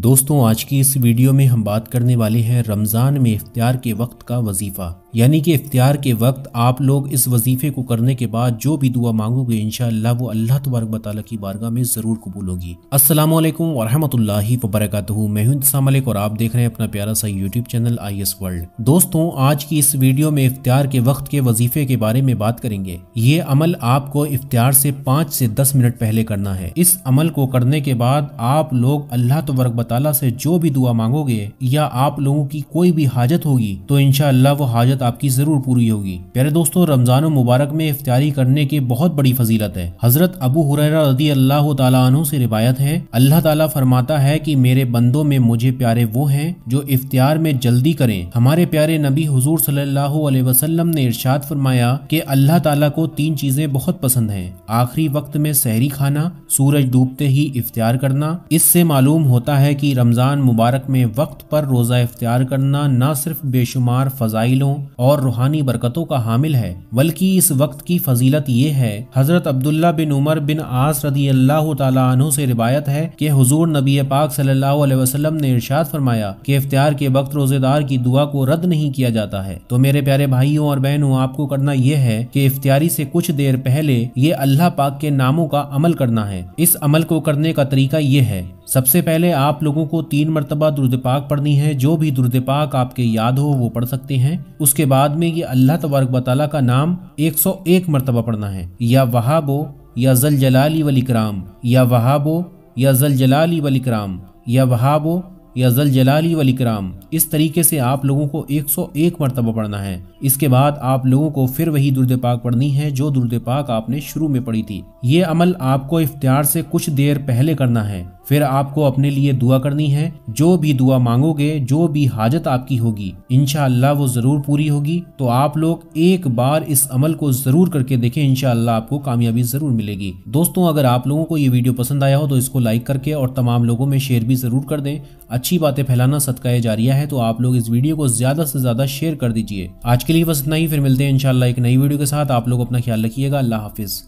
दोस्तों आज की इस वीडियो में हम बात करने वाले हैं रमज़ान में इफ्तार के वक्त का वजीफ़ा यानी कि इफ्तार के वक्त आप लोग इस वजीफ़े को करने के बाद जो भी दुआ मांगोगे इन वो अल्लाह तबारक ताली की बारगाह में ज़रूर कबूल होगी असलम वरहमल वबरक मैं हूं मलिक और आप देख रहे हैं अपना प्यारा सा YouTube channel I S world दोस्तों आज की इस वीडियो में इफ्तार के वक्त के वजीफ़े के बारे में बात करेंगे ये अमल आपको इफ्तार से पाँच से दस मिनट पहले करना है इस अमल को करने के बाद आप लोग अल्लाह तबरक वताला से जो भी दुआ मांगोगे या आप लोगों की कोई भी हाजत होगी तो इनशाला वो हाजत आपकी जरूर पूरी होगी प्यारे दोस्तों रमजान मुबारक में इफ्तारी करने की बहुत बड़ी फजीलत है हजरत अबू हुररा रदी अल्लाह तु से रिवायत है अल्लाह ताला फरमाता है कि मेरे बंदों में मुझे प्यारे वो हैं जो इफ्तार में जल्दी करें हमारे प्यारे नबी हजूर सल्लाम ने इरशाद फरमाया कि अल्लाह ताला को तीन चीजें बहुत पसंद हैं आखिरी वक्त में सहरी खाना सूरज डूबते ही इफ्तार करना इससे मालूम होता है है कि रमज़ान मुबारक में वक्त पर रोज़ा इफ्तार करना न सिर्फ बेशुमार फ़जाइलों और रूहानी बरकतों का हामिल है बल्कि इस वक्त की फजीलत ये है हज़रत अब्दुल्ला बिन उमर बिन आस रदी अल्लाह तु से रिवायत है कि हजूर नबी पाक सल्लल्लाहु अलैहि ने इर्शाद फरमाया कि इफ्तार के वक्त रोज़ेदार की दुआ को रद्द नहीं किया जाता है तो मेरे प्यारे भाइयों और बहनों आपको करना यह है कि इफ्तियारी से कुछ देर पहले ये अल्लाह पाक के नामों का अमल करना है इस अमल को करने का तरीका यह है सबसे पहले आप लोगों को तीन मरतबा दुर्दपाक पढ़नी है जो भी दुर्दपाक आपके याद हो वो पढ़ सकते हैं उसके बाद में ये अल्लाह तबारक बताला का नाम 101 मरतबा पढ़ना है या वहाबो या जल जलाली कराम या वहाबो या जल जलाली कराम या वहाबो या जल जलाली वलिक्राम इस तरीके से आप लोगों को 101 मरतबा पढ़ना है इसके बाद आप लोगों को फिर वही दुर्द पाक पढ़नी है जो दुर्द पाक आपने शुरू में पढ़ी थी ये अमल आपको इफ्तार से कुछ देर पहले करना है फिर आपको अपने लिए दुआ करनी है जो भी दुआ मांगोगे जो भी हाजत आपकी होगी इनशाला वो जरूर पूरी होगी तो आप लोग एक बार इस अमल को जरूर करके देखें इनशाला आपको कामयाबी जरूर मिलेगी दोस्तों अगर आप लोगों को ये वीडियो पसंद आया हो तो इसको लाइक करके और तमाम लोगों में शेयर भी जरूर कर दें अच्छी बातें फैलाना सदका जारिया है तो आप लोग इस वीडियो को ज्यादा से ज्यादा शेयर कर दीजिए आज के लिए बस इतना ही फिर मिलते हैं इनशाला एक नई वीडियो के साथ आप लोग अपना ख्याल रखिएगा अल्लाह हाफिज़